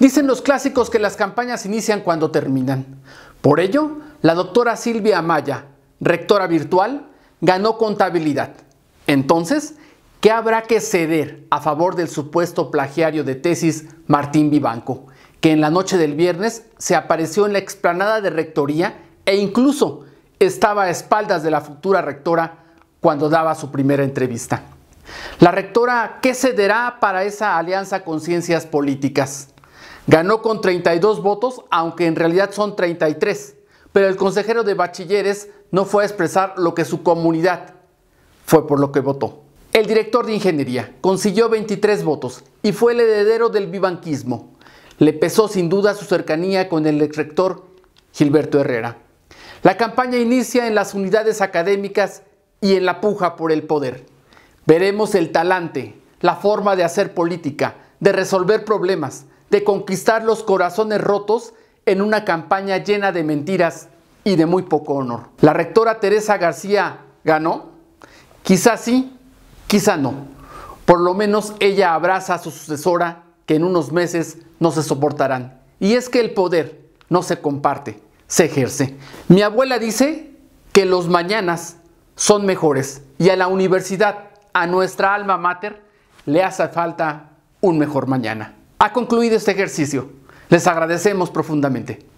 Dicen los clásicos que las campañas inician cuando terminan. Por ello, la doctora Silvia Amaya, rectora virtual, ganó contabilidad. Entonces, ¿qué habrá que ceder a favor del supuesto plagiario de tesis Martín Vivanco, que en la noche del viernes se apareció en la explanada de rectoría e incluso estaba a espaldas de la futura rectora cuando daba su primera entrevista? La rectora, ¿qué cederá para esa alianza con ciencias políticas? Ganó con 32 votos, aunque en realidad son 33, pero el consejero de bachilleres no fue a expresar lo que su comunidad fue por lo que votó. El director de ingeniería consiguió 23 votos y fue el heredero del vivanquismo. Le pesó sin duda su cercanía con el rector Gilberto Herrera. La campaña inicia en las unidades académicas y en la puja por el poder. Veremos el talante, la forma de hacer política, de resolver problemas, de conquistar los corazones rotos en una campaña llena de mentiras y de muy poco honor. ¿La rectora Teresa García ganó? Quizás sí, quizá no. Por lo menos ella abraza a su sucesora que en unos meses no se soportarán. Y es que el poder no se comparte, se ejerce. Mi abuela dice que los mañanas son mejores y a la universidad, a nuestra alma mater, le hace falta un mejor mañana. Ha concluido este ejercicio. Les agradecemos profundamente.